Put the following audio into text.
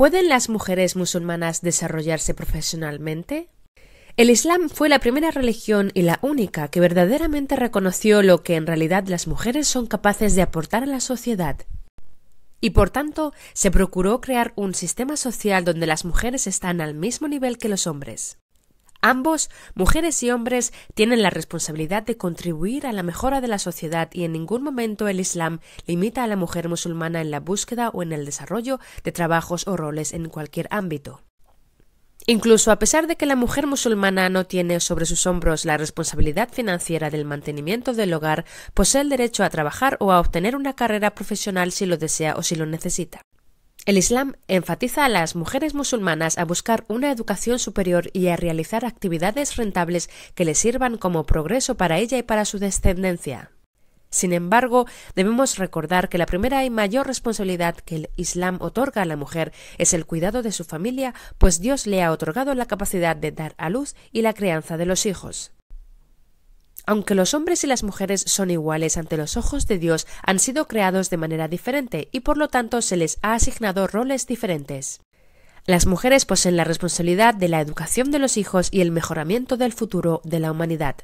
¿Pueden las mujeres musulmanas desarrollarse profesionalmente? El Islam fue la primera religión y la única que verdaderamente reconoció lo que en realidad las mujeres son capaces de aportar a la sociedad. Y por tanto, se procuró crear un sistema social donde las mujeres están al mismo nivel que los hombres. Ambos, mujeres y hombres, tienen la responsabilidad de contribuir a la mejora de la sociedad y en ningún momento el Islam limita a la mujer musulmana en la búsqueda o en el desarrollo de trabajos o roles en cualquier ámbito. Incluso a pesar de que la mujer musulmana no tiene sobre sus hombros la responsabilidad financiera del mantenimiento del hogar, posee el derecho a trabajar o a obtener una carrera profesional si lo desea o si lo necesita. El Islam enfatiza a las mujeres musulmanas a buscar una educación superior y a realizar actividades rentables que les sirvan como progreso para ella y para su descendencia. Sin embargo, debemos recordar que la primera y mayor responsabilidad que el Islam otorga a la mujer es el cuidado de su familia, pues Dios le ha otorgado la capacidad de dar a luz y la crianza de los hijos. Aunque los hombres y las mujeres son iguales ante los ojos de Dios, han sido creados de manera diferente y por lo tanto se les ha asignado roles diferentes. Las mujeres poseen la responsabilidad de la educación de los hijos y el mejoramiento del futuro de la humanidad.